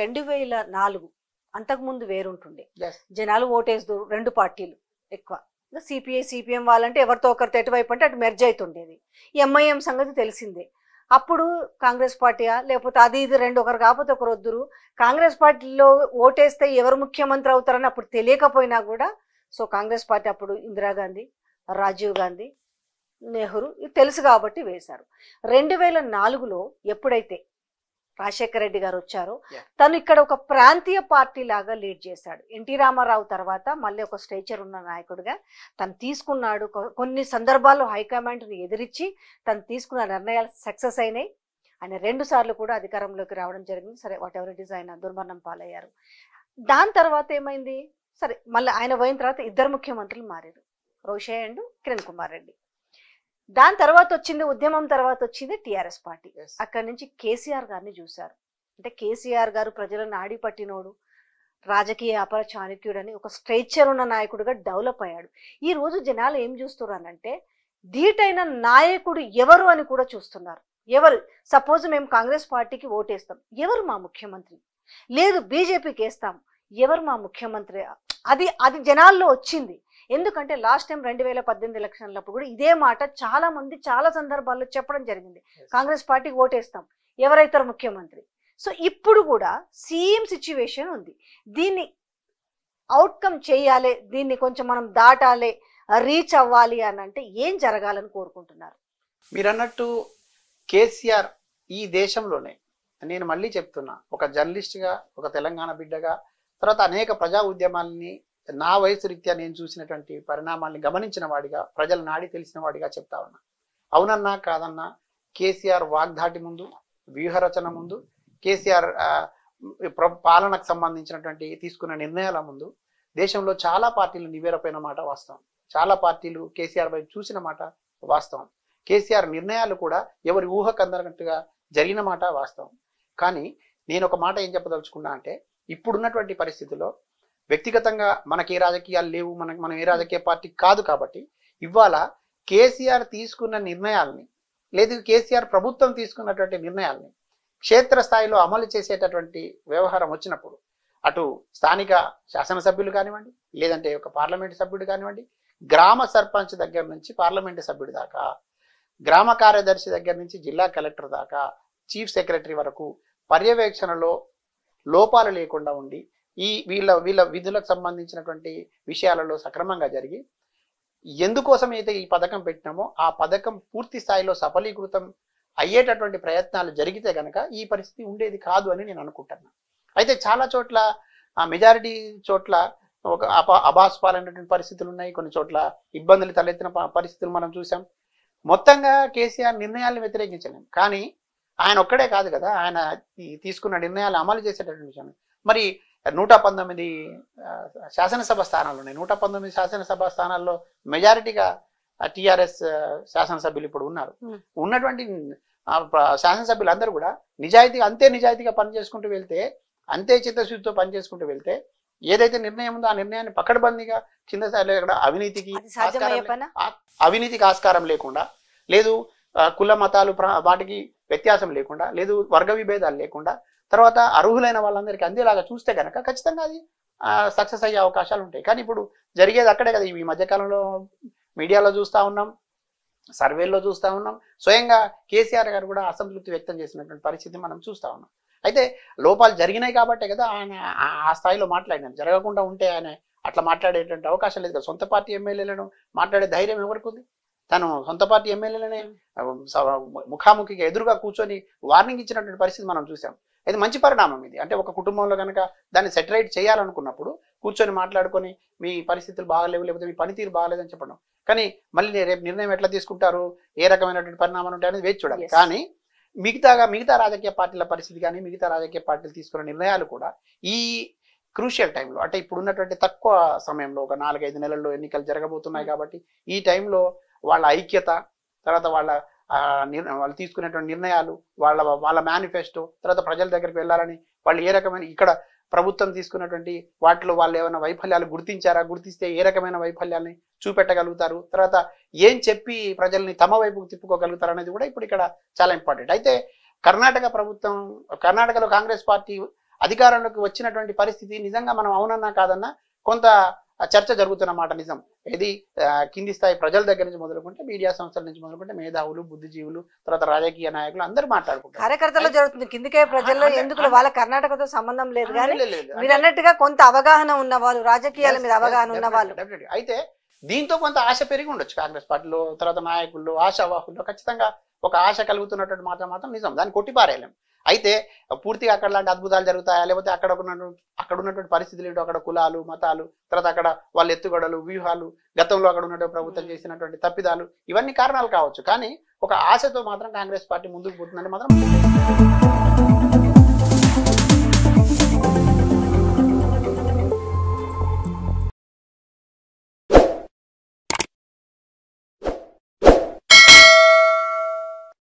రెండు వేల నాలుగు అంతకుముందు వేరుంటుండే జనాలు ఓటేసు రెండు పార్టీలు ఎక్కువ సిపిఐ సిపిఎం వాళ్ళంటే ఎవరితో ఒకరితో ఎటువైపు అంటే అటు మెర్జ్ అవుతుండేది ఎంఐఎం సంగతి తెలిసిందే అప్పుడు కాంగ్రెస్ పార్టీయా లేకపోతే అది ఇది రెండు ఒకరు కాకపోతే ఒకరు వద్దురు కాంగ్రెస్ పార్టీలో ఓటేస్తే ఎవరు ముఖ్యమంత్రి అవుతారని అప్పుడు తెలియకపోయినా కూడా సో కాంగ్రెస్ పార్టీ అప్పుడు ఇందిరాగాంధీ రాజీవ్ గాంధీ నెహ్రూ ఇది తెలుసు కాబట్టి వేశారు రెండు వేల నాలుగులో ఎప్పుడైతే రాజశేఖర రెడ్డి గారు వచ్చారు తను ఇక్కడ ఒక ప్రాంతీయ పార్టీ లాగా లీడ్ చేశాడు ఎన్టీ రామారావు తర్వాత మళ్ళీ ఒక స్టేచర్ ఉన్న నాయకుడిగా తను తీసుకున్నాడు కొన్ని సందర్భాల్లో హైకమాండ్ని ఎదిరించి తను తీసుకున్న నిర్ణయాలు సక్సెస్ అయినాయి ఆయన రెండు సార్లు కూడా అధికారంలోకి రావడం జరిగింది సరే వాట్ ఎవర్ ఇట్ ఈస్ ఆయన దుర్మరణం పాలయ్యారు దాని తర్వాత ఏమైంది సరే మళ్ళీ ఆయన పోయిన తర్వాత ఇద్దరు ముఖ్యమంత్రులు మారారు రోషే అండ్ కిరణ్ కుమార్ రెడ్డి దాని తర్వాత వచ్చింది ఉద్యమం తర్వాత వచ్చింది టిఆర్ఎస్ పార్టీ అక్కడి నుంచి కేసీఆర్ గారిని చూశారు అంటే కేసీఆర్ గారు ప్రజలను ఆడి పట్టినోడు రాజకీయ వ్యాపార చాణక్యుడు అని ఒక స్ట్రేచర్ ఉన్న నాయకుడుగా డెవలప్ అయ్యాడు ఈ రోజు జనాలు ఏం చూస్తున్నారంటే ధీటైన నాయకుడు ఎవరు అని కూడా చూస్తున్నారు ఎవరు సపోజ్ మేము కాంగ్రెస్ పార్టీకి ఓటేస్తాం ఎవరు మా ముఖ్యమంత్రి లేదు బీజేపీకి వేస్తాం ఎవరు మా ముఖ్యమంత్రి అది అది జనాల్లో వచ్చింది ఎందుకంటే లాస్ట్ టైం రెండు వేల పద్దెనిమిది ఎలక్షన్లప్పుడు కూడా ఇదే మాట చాలా మంది చాలా సందర్భాల్లో చెప్పడం జరిగింది కాంగ్రెస్ పార్టీ ఓటేస్తాం ఎవరైతారు ముఖ్యమంత్రి సో ఇప్పుడు కూడా సేమ్ సిచ్యువేషన్ ఉంది దీన్ని అవుట్కమ్ చేయాలి దీన్ని కొంచెం మనం దాటాలి రీచ్ అవ్వాలి అని అంటే ఏం జరగాలని కోరుకుంటున్నారు మీరు అన్నట్టు కేసీఆర్ ఈ దేశంలోనే నేను మళ్ళీ చెప్తున్నా ఒక జర్నలిస్ట్గా ఒక తెలంగాణ బిడ్డగా తర్వాత అనేక ప్రజా ఉద్యమాలని నా వయసు రీత్యా నేను చూసినటువంటి పరిణామాల్ని గమనించిన వాడిగా ప్రజల నాడి తెలిసిన వాడిగా చెప్తా ఉన్నా అవునన్నా కాదన్నా కేసీఆర్ వాగ్దాటి ముందు వ్యూహరచన ముందు కేసీఆర్ పాలనకు సంబంధించినటువంటి తీసుకున్న నిర్ణయాల ముందు దేశంలో చాలా పార్టీలు నివేరపోయిన మాట వాస్తవం చాలా పార్టీలు కేసీఆర్ వైపు చూసిన మాట వాస్తవం కేసీఆర్ నిర్ణయాలు కూడా ఎవరి ఊహకు జరిగిన మాట వాస్తవం కానీ నేను ఒక మాట ఏం చెప్పదలుచుకున్నా అంటే ఇప్పుడున్నటువంటి పరిస్థితిలో వ్యక్తిగతంగా మనకి ఏ రాజకీయాలు లేవు మనకి మనం ఏ రాజకీయ పార్టీ కాదు కాబట్టి ఇవాళ కేసీఆర్ తీసుకున్న నిర్ణయాల్ని లేదు కేసీఆర్ ప్రభుత్వం తీసుకున్నటువంటి నిర్ణయాల్ని క్షేత్రస్థాయిలో అమలు చేసేటటువంటి వ్యవహారం వచ్చినప్పుడు అటు స్థానిక శాసనసభ్యులు కానివ్వండి లేదంటే ఒక పార్లమెంటు సభ్యుడు కానివ్వండి గ్రామ సర్పంచ్ దగ్గర నుంచి పార్లమెంటు సభ్యుడి దాకా గ్రామ కార్యదర్శి దగ్గర నుంచి జిల్లా కలెక్టర్ దాకా చీఫ్ సెక్రటరీ వరకు పర్యవేక్షణలో లోపాలు లేకుండా ఉండి ఈ వీళ్ళ వీళ్ళ విధులకు సంబంధించినటువంటి విషయాలలో సక్రమంగా జరిగి ఎందుకోసం అయితే ఈ పథకం పెట్టినామో ఆ పథకం పూర్తి స్థాయిలో సఫలీకృతం అయ్యేటటువంటి ప్రయత్నాలు జరిగితే కనుక ఈ పరిస్థితి ఉండేది కాదు అని నేను అనుకుంటున్నాను అయితే చాలా చోట్ల ఆ మెజారిటీ చోట్ల ఒక అప అభాస్పాలైనటువంటి పరిస్థితులు ఉన్నాయి కొన్ని చోట్ల ఇబ్బందులు తలెత్తిన పరిస్థితులు మనం చూసాం మొత్తంగా కేసీఆర్ నిర్ణయాలను వ్యతిరేకించలేము కానీ ఆయన ఒక్కడే కాదు కదా ఆయన తీసుకున్న నిర్ణయాలు అమలు చేసేటటువంటి విషయం మరి నూట పంతొమ్మిది శాసనసభ స్థానాలు ఉన్నాయి నూట పంతొమ్మిది శాసనసభ స్థానాల్లో మెజారిటీగా టిఆర్ఎస్ శాసనసభ్యులు ఇప్పుడు ఉన్నారు ఉన్నటువంటి శాసనసభ్యులందరూ కూడా నిజాయితీగా అంతే నిజాయితీగా పనిచేసుకుంటూ వెళ్తే అంతే చిత్తశుద్ధితో పనిచేసుకుంటూ వెళ్తే ఏదైతే నిర్ణయం ఉందో ఆ నిర్ణయాన్ని పకడ్బందీగా కింద అవినీతికి అవినీతికి ఆస్కారం లేకుండా లేదు కుల మతాలు వాటికి వ్యత్యాసం లేకుండా లేదు వర్గ విభేదాలు లేకుండా తర్వాత అర్హులైన వాళ్ళందరికీ అందేలాగా చూస్తే కనుక ఖచ్చితంగా అది సక్సెస్ అయ్యే అవకాశాలు ఉంటాయి కానీ ఇప్పుడు జరిగేది అక్కడే కదా ఈ మధ్యకాలంలో మీడియాలో చూస్తూ ఉన్నాం సర్వేల్లో చూస్తూ ఉన్నాం స్వయంగా కేసీఆర్ గారు కూడా అసంతృప్తి వ్యక్తం చేసినటువంటి పరిస్థితి మనం చూస్తూ ఉన్నాం అయితే లోపాలు జరిగినాయి కాబట్టే కదా ఆయన ఆ స్థాయిలో మాట్లాడినాను జరగకుండా ఉంటే ఆయన అట్లా మాట్లాడేటువంటి అవకాశం లేదు కదా సొంత పార్టీ ఎమ్మెల్యేలను మాట్లాడే ధైర్యం ఎవరికి ఉంది తను సొంత పార్టీ ఎమ్మెల్యేలనే ముఖాముఖిగా ఎదురుగా కూర్చొని వార్నింగ్ ఇచ్చినటువంటి పరిస్థితి మనం చూసాం ఇది మంచి పరిణామం ఇది అంటే ఒక కుటుంబంలో కనుక దాన్ని సెటరైట్ చేయాలనుకున్నప్పుడు కూర్చొని మాట్లాడుకొని మీ పరిస్థితులు బాగాలేవు లేకపోతే మీ పనితీరు బాగాలేదని చెప్పడం కానీ మళ్ళీ రేపు నిర్ణయం ఎట్లా తీసుకుంటారు ఏ రకమైనటువంటి పరిణామాలు అనేది వేచి చూడాలి కానీ మిగతాగా మిగతా రాజకీయ పార్టీల పరిస్థితి కానీ మిగతా రాజకీయ పార్టీలు తీసుకున్న నిర్ణయాలు కూడా ఈ క్రూషియల్ టైంలో అంటే ఇప్పుడు ఉన్నటువంటి తక్కువ సమయంలో ఒక నాలుగైదు నెలల్లో ఎన్నికలు జరగబోతున్నాయి కాబట్టి ఈ టైంలో వాళ్ళ ఐక్యత తర్వాత వాళ్ళ వాళ్ళు తీసుకునేటువంటి నిర్ణయాలు వాళ్ళ వాళ్ళ మేనిఫెస్టో తర్వాత ప్రజల దగ్గరికి వెళ్ళాలని వాళ్ళు ఏ రకమైన ఇక్కడ ప్రభుత్వం తీసుకున్నటువంటి వాటిలో వాళ్ళు ఏమైనా వైఫల్యాలు గుర్తించారా గుర్తిస్తే ఏ రకమైన వైఫల్యాల్ని చూపెట్టగలుగుతారు తర్వాత ఏం చెప్పి ప్రజల్ని తమ వైపుకు తిప్పుకోగలుగుతారు అనేది కూడా ఇప్పుడు ఇక్కడ చాలా ఇంపార్టెంట్ అయితే కర్ణాటక ప్రభుత్వం కర్ణాటకలో కాంగ్రెస్ పార్టీ అధికారంలోకి వచ్చినటువంటి పరిస్థితి నిజంగా మనం అవునన్నా కాదన్నా కొంత చర్చ జరుగుతున్నమాట నిజం ఏది కింది స్థాయి ప్రజల దగ్గర నుంచి మొదలుకుంటే మీడియా సంస్థల నుంచి మొదలుకుంటే మేధావులు బుద్ధిజీవులు తర్వాత రాజకీయ నాయకులు అందరూ మాట్లాడుకుంటారు కార్యకర్తలు జరుగుతుంది కిందికే ప్రజల్లో ఎందుకు వాళ్ళ కర్ణాటకతో సంబంధం లేదు మీరు అన్నట్టుగా కొంత అవగాహన ఉన్న వాళ్ళు రాజకీయాల మీద అవగాహన ఉన్న వాళ్ళు అయితే దీంతో కొంత ఆశ పెరిగి ఉండొచ్చు కాంగ్రెస్ పార్టీలో తర్వాత నాయకుల్లో ఆశావాహుల్లో ఖచ్చితంగా ఒక ఆశ కలుగుతున్నటువంటి మాత్రం మాత్రం నిజం దాన్ని కొట్టిపారేయలేము అయితే పూర్తిగా అక్కడ లాంటి అద్భుతాలు జరుగుతాయా లేకపోతే అక్కడ ఉన్నటువంటి అక్కడ ఉన్నటువంటి పరిస్థితులు ఏంటో అక్కడ కులాలు మతాలు తర్వాత అక్కడ వాళ్ళ ఎత్తుగడలు వ్యూహాలు గతంలో అక్కడ ఉన్నటువంటి ప్రభుత్వం చేసినటువంటి తప్పిదాలు ఇవన్నీ కారణాలు కావచ్చు కానీ ఒక ఆశతో మాత్రం కాంగ్రెస్ పార్టీ ముందుకు పోతుందని మాత్రం